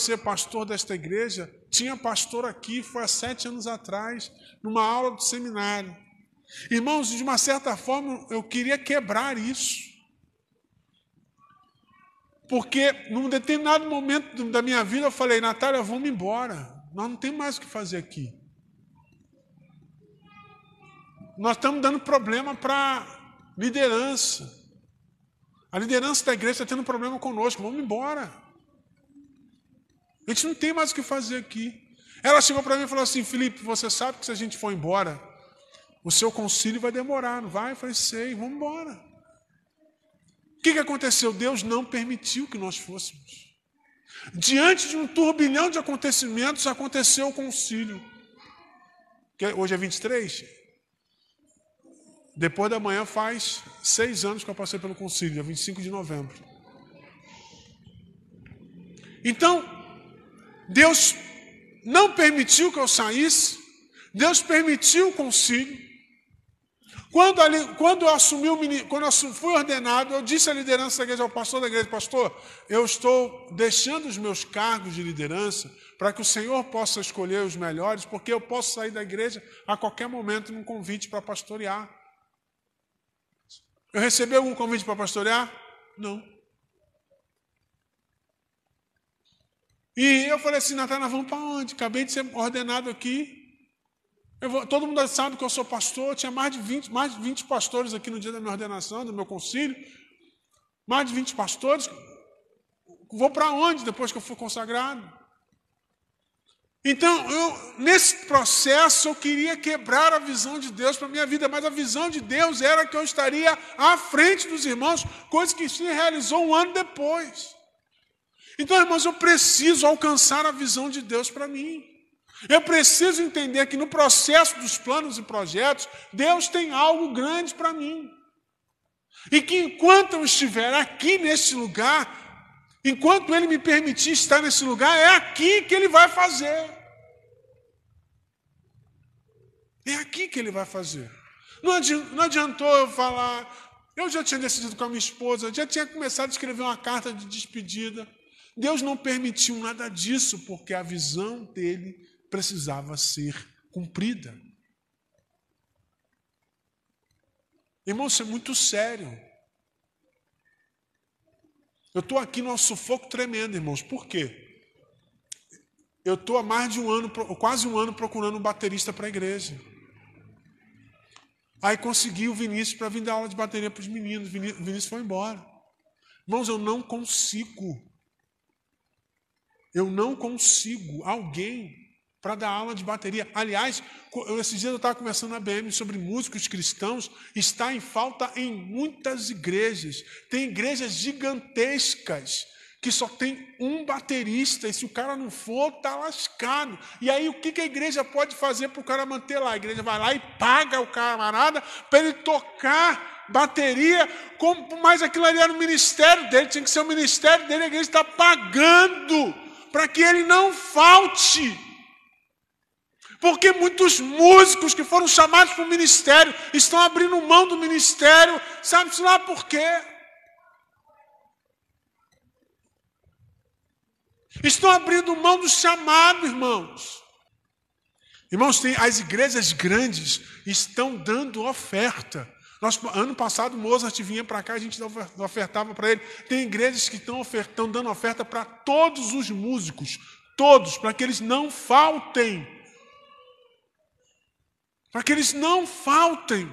ser pastor desta igreja, tinha pastor aqui, foi há sete anos atrás, numa aula do seminário. Irmãos, de uma certa forma, eu queria quebrar isso. Porque num determinado momento da minha vida eu falei, Natália, vamos embora. Nós não temos mais o que fazer aqui. Nós estamos dando problema para liderança. A liderança da igreja está tendo problema conosco. Vamos embora a gente não tem mais o que fazer aqui. Ela chegou para mim e falou assim: Felipe, você sabe que se a gente for embora, o seu concílio vai demorar, não vai? Eu falei: sei, vamos embora. O que, que aconteceu? Deus não permitiu que nós fôssemos. Diante de um turbilhão de acontecimentos, aconteceu o concílio. Que hoje é 23? Depois da manhã faz seis anos que eu passei pelo concílio, dia 25 de novembro. Então, Deus não permitiu que eu saísse, Deus permitiu o concílio. Quando, ali, quando eu assumi o quando eu fui ordenado, eu disse à liderança da igreja, ao pastor da igreja, pastor, eu estou deixando os meus cargos de liderança para que o Senhor possa escolher os melhores, porque eu posso sair da igreja a qualquer momento num convite para pastorear. Eu recebi algum convite para pastorear? Não. E eu falei assim, Natália, vamos para onde? Acabei de ser ordenado aqui. Vou, todo mundo sabe que eu sou pastor, tinha mais de, 20, mais de 20 pastores aqui no dia da minha ordenação, do meu concílio. Mais de 20 pastores. Vou para onde depois que eu for consagrado? Então, eu, nesse processo, eu queria quebrar a visão de Deus para a minha vida, mas a visão de Deus era que eu estaria à frente dos irmãos, coisa que se realizou um ano depois. Então, irmãos, eu preciso alcançar a visão de Deus para mim. Eu preciso entender que no processo dos planos e projetos, Deus tem algo grande para mim. E que enquanto eu estiver aqui neste lugar, enquanto Ele me permitir estar nesse lugar, é aqui que Ele vai fazer. É aqui que Ele vai fazer. Não adiantou, não adiantou eu falar, eu já tinha decidido com a minha esposa, já tinha começado a escrever uma carta de despedida. Deus não permitiu nada disso porque a visão dele precisava ser cumprida. Irmão, isso é muito sério. Eu estou aqui no sufoco tremendo, irmãos. Por quê? Eu estou há mais de um ano, quase um ano, procurando um baterista para a igreja. Aí consegui o Vinícius para vir dar aula de bateria para os meninos. O Vinícius foi embora. Irmãos, eu não consigo. Eu não consigo alguém para dar aula de bateria. Aliás, esses dias eu estava conversando na BM sobre músicos cristãos, está em falta em muitas igrejas. Tem igrejas gigantescas que só tem um baterista, e se o cara não for, tá lascado. E aí o que, que a igreja pode fazer para o cara manter lá? A igreja vai lá e paga o camarada para ele tocar bateria, como, mas aquilo ali era o ministério dele, tinha que ser o ministério dele, a igreja está pagando para que ele não falte. Porque muitos músicos que foram chamados para o ministério estão abrindo mão do ministério, sabe-se lá por quê? Estão abrindo mão do chamado, irmãos. Irmãos, tem, as igrejas grandes estão dando oferta nós, ano passado, Mozart vinha para cá, a gente ofertava para ele. Tem igrejas que estão ofertando, dando oferta para todos os músicos, todos, para que eles não faltem. Para que eles não faltem.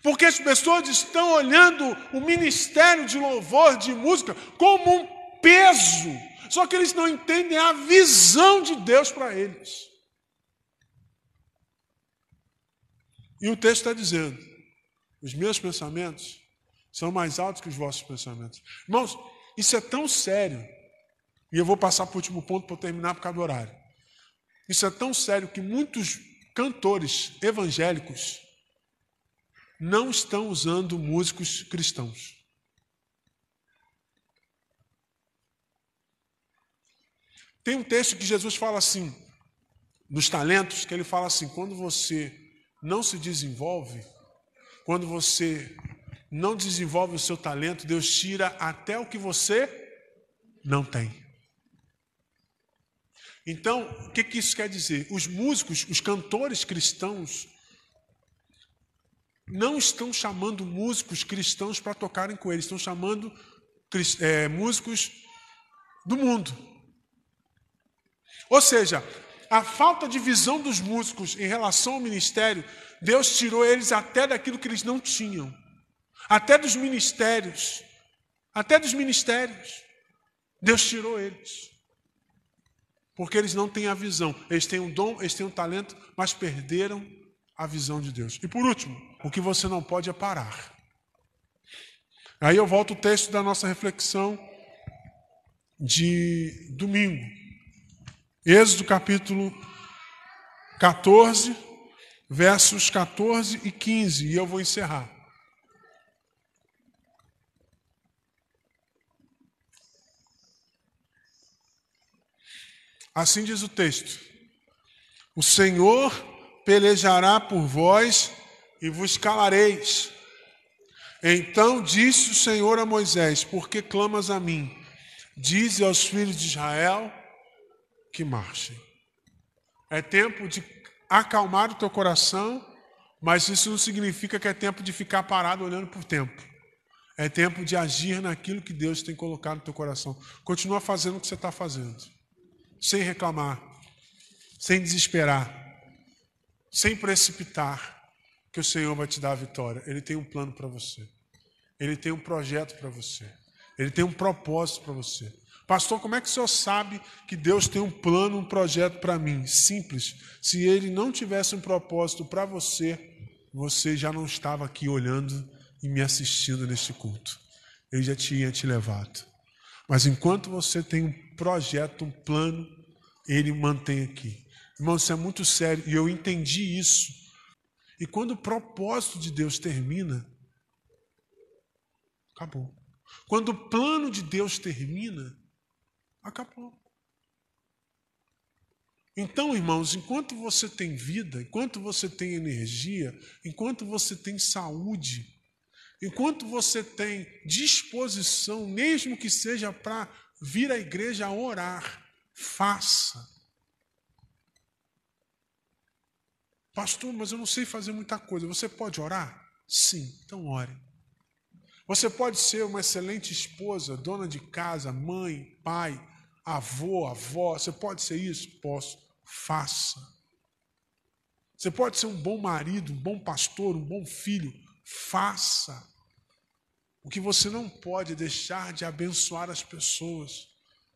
Porque as pessoas estão olhando o ministério de louvor, de música, como um peso. Só que eles não entendem a visão de Deus para eles. E o texto está dizendo: os meus pensamentos são mais altos que os vossos pensamentos. Irmãos, isso é tão sério. E eu vou passar para o último ponto para terminar por causa do horário. Isso é tão sério que muitos cantores evangélicos não estão usando músicos cristãos. Tem um texto que Jesus fala assim, nos talentos, que ele fala assim: quando você não se desenvolve, quando você não desenvolve o seu talento, Deus tira até o que você não tem. Então, o que, que isso quer dizer? Os músicos, os cantores cristãos, não estão chamando músicos cristãos para tocarem com eles, estão chamando é, músicos do mundo. Ou seja, a falta de visão dos músicos em relação ao ministério, Deus tirou eles até daquilo que eles não tinham, até dos ministérios, até dos ministérios. Deus tirou eles. Porque eles não têm a visão. Eles têm um dom, eles têm um talento, mas perderam a visão de Deus. E por último, o que você não pode é parar. Aí eu volto o texto da nossa reflexão de domingo. Êxodo capítulo 14, versos 14 e 15, e eu vou encerrar. Assim diz o texto: O Senhor pelejará por vós e vos calareis. Então disse o Senhor a Moisés: Por que clamas a mim? Dize aos filhos de Israel que marchem. É tempo de acalmar o teu coração, mas isso não significa que é tempo de ficar parado olhando por tempo. É tempo de agir naquilo que Deus tem colocado no teu coração. Continua fazendo o que você está fazendo, sem reclamar, sem desesperar, sem precipitar, que o Senhor vai te dar a vitória. Ele tem um plano para você. Ele tem um projeto para você. Ele tem um propósito para você. Pastor, como é que o senhor sabe que Deus tem um plano, um projeto para mim? Simples. Se ele não tivesse um propósito para você, você já não estava aqui olhando e me assistindo neste culto. Ele já tinha te levado. Mas enquanto você tem um projeto, um plano, ele mantém aqui. Irmão, isso é muito sério e eu entendi isso. E quando o propósito de Deus termina, acabou. Quando o plano de Deus termina, Acabou. Então, irmãos, enquanto você tem vida, enquanto você tem energia, enquanto você tem saúde, enquanto você tem disposição, mesmo que seja para vir à igreja orar, faça. Pastor, mas eu não sei fazer muita coisa. Você pode orar? Sim, então ore. Você pode ser uma excelente esposa, dona de casa, mãe, pai, avô, avó. Você pode ser isso? Posso. Faça. Você pode ser um bom marido, um bom pastor, um bom filho. Faça. O que você não pode é deixar de abençoar as pessoas,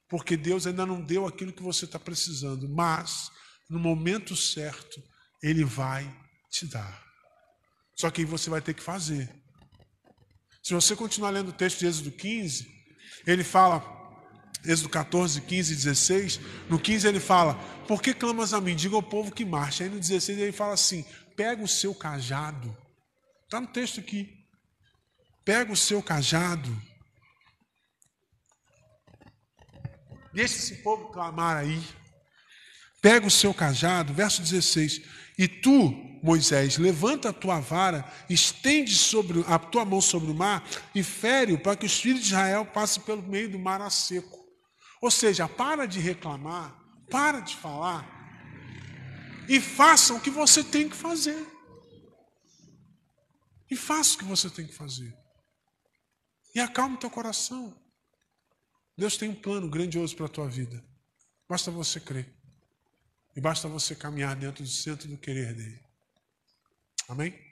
porque Deus ainda não deu aquilo que você está precisando, mas no momento certo, Ele vai te dar. Só que aí você vai ter que fazer. Se você continuar lendo o texto de Êxodo 15, ele fala: Êxodo 14, 15 e 16. No 15 ele fala: Por que clamas a mim? Diga ao povo que marcha. Aí no 16 ele fala assim: Pega o seu cajado. Está no texto aqui. Pega o seu cajado. Deixa esse povo clamar aí. Pega o seu cajado. Verso 16. E tu, Moisés, levanta a tua vara, estende sobre, a tua mão sobre o mar e fere-o para que os filhos de Israel passem pelo meio do mar a seco. Ou seja, para de reclamar, para de falar e faça o que você tem que fazer. E faça o que você tem que fazer. E acalme teu coração. Deus tem um plano grandioso para a tua vida. Basta você crer. E basta você caminhar dentro do centro do querer dele. Amém?